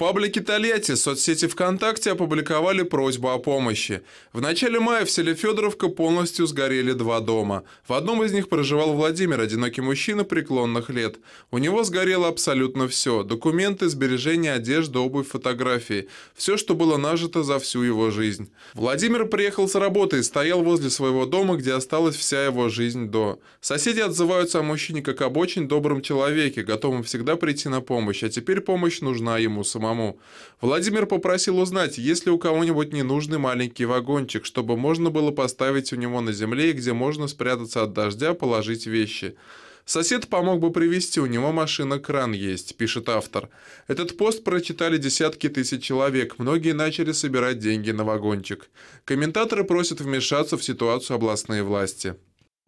паблике Тольятти соцсети ВКонтакте опубликовали просьбу о помощи. В начале мая в селе Федоровка полностью сгорели два дома. В одном из них проживал Владимир, одинокий мужчина преклонных лет. У него сгорело абсолютно все – документы, сбережения, одежда, обувь, фотографии. Все, что было нажито за всю его жизнь. Владимир приехал с работы и стоял возле своего дома, где осталась вся его жизнь до. Соседи отзываются о мужчине как об очень добром человеке, готовом всегда прийти на помощь, а теперь помощь нужна ему самому самому. Владимир попросил узнать, есть ли у кого-нибудь ненужный маленький вагончик, чтобы можно было поставить у него на земле, где можно спрятаться от дождя, положить вещи. Сосед помог бы привезти, у него машина кран есть, пишет автор. Этот пост прочитали десятки тысяч человек, многие начали собирать деньги на вагончик. Комментаторы просят вмешаться в ситуацию областные власти.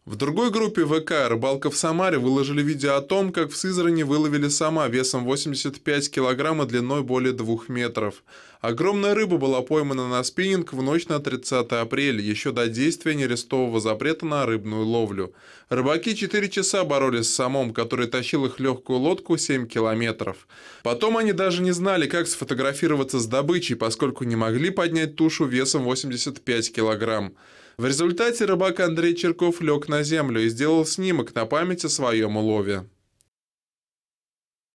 В другой группе ВК «Рыбалка в Самаре» выложили видео о том, как в Сызрани выловили сама весом 85 килограмм и длиной более 2 метров. Огромная рыба была поймана на спиннинг в ночь на 30 апреля, еще до действия нерестового запрета на рыбную ловлю. Рыбаки 4 часа боролись с самом, который тащил их легкую лодку 7 километров. Потом они даже не знали, как сфотографироваться с добычей, поскольку не могли поднять тушу весом 85 килограмм. В результате рыбак Андрей Черков лег на землю и сделал снимок на память о своем улове.